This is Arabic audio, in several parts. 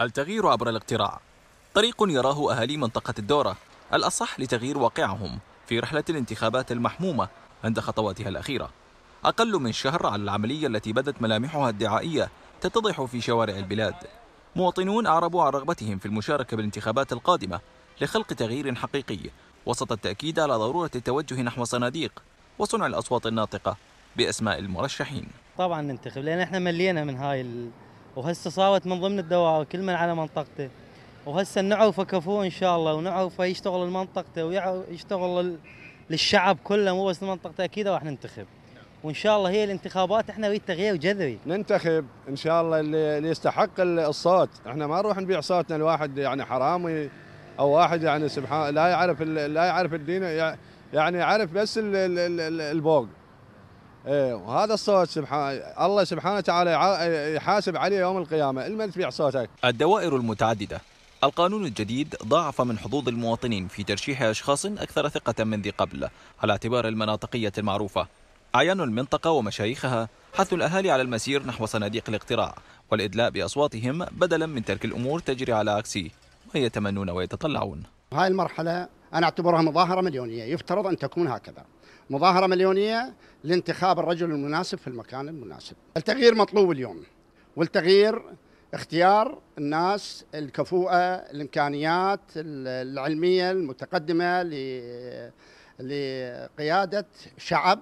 التغيير عبر الاقتراع طريق يراه أهالي منطقة الدورة الأصح لتغيير واقعهم في رحلة الانتخابات المحمومة عند خطواتها الأخيرة أقل من شهر على العملية التي بدت ملامحها الدعائية تتضح في شوارع البلاد مواطنون أعربوا عن رغبتهم في المشاركة بالانتخابات القادمة لخلق تغيير حقيقي وسط التأكيد على ضرورة التوجه نحو صناديق وصنع الأصوات الناطقة بأسماء المرشحين طبعا ننتخب لأن احنا ملينا من هاي ال... وهسه صارت من ضمن الدوائر كل من على منطقته وهسه نعرفه كفو ان شاء الله ونعرفه يشتغل لمنطقته ويشتغل للشعب كله مو بس لمنطقته اكيد راح ننتخب وان شاء الله هي الانتخابات احنا نريد تغيير جذري ننتخب ان شاء الله اللي يستحق الصوت احنا ما نروح نبيع صوتنا لواحد يعني حرامي او واحد يعني سبحان لا يعرف لا يعرف الدين يعني يعرف بس البوق إيه، وهذا الصوت سبحان الله سبحانه وتعالى يحاسب عليه يوم القيامه لمن تبيع صوتك الدوائر المتعدده القانون الجديد ضاعف من حظوظ المواطنين في ترشيح اشخاص اكثر ثقه من ذي قبل على اعتبار المناطقيه المعروفه اعيان المنطقه ومشايخها حث الاهالي على المسير نحو صناديق الاقتراع والادلاء باصواتهم بدلا من ترك الامور تجري على عكسه ويتمنون ويتطلعون هاي المرحله أنا أعتبرها مظاهرة مليونية يفترض أن تكون هكذا مظاهرة مليونية لانتخاب الرجل المناسب في المكان المناسب التغيير مطلوب اليوم والتغيير اختيار الناس الكفوءة الإمكانيات العلمية المتقدمة لقيادة شعب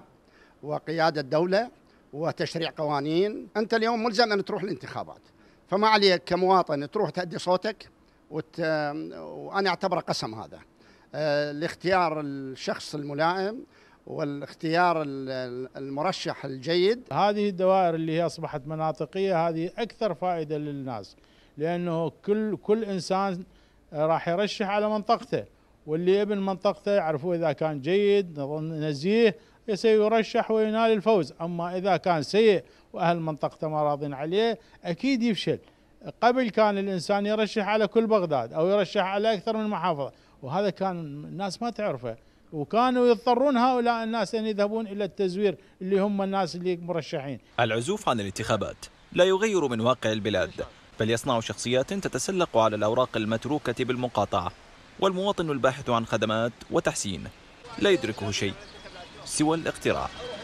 وقيادة دولة وتشريع قوانين أنت اليوم ملزم أن تروح الانتخابات فما عليك كمواطن تروح تأدي صوتك وت... وأنا أعتبره قسم هذا آه، لاختيار الشخص الملائم والاختيار المرشح الجيد هذه الدوائر اللي هي اصبحت مناطقيه هذه اكثر فائده للناس لانه كل كل انسان آه، راح يرشح على منطقته واللي ابن منطقته يعرفوا اذا كان جيد نزيه سيرشح وينال الفوز اما اذا كان سيء واهل منطقته ما راضين عليه اكيد يفشل قبل كان الانسان يرشح على كل بغداد او يرشح على اكثر من محافظه وهذا كان الناس ما تعرفه وكانوا يضطرون هؤلاء الناس ان يذهبون الى التزوير اللي هم الناس اللي مرشحين. العزوف عن الانتخابات لا يغير من واقع البلاد بل يصنع شخصيات تتسلق على الاوراق المتروكه بالمقاطعه والمواطن الباحث عن خدمات وتحسين لا يدركه شيء سوى الاقتراع.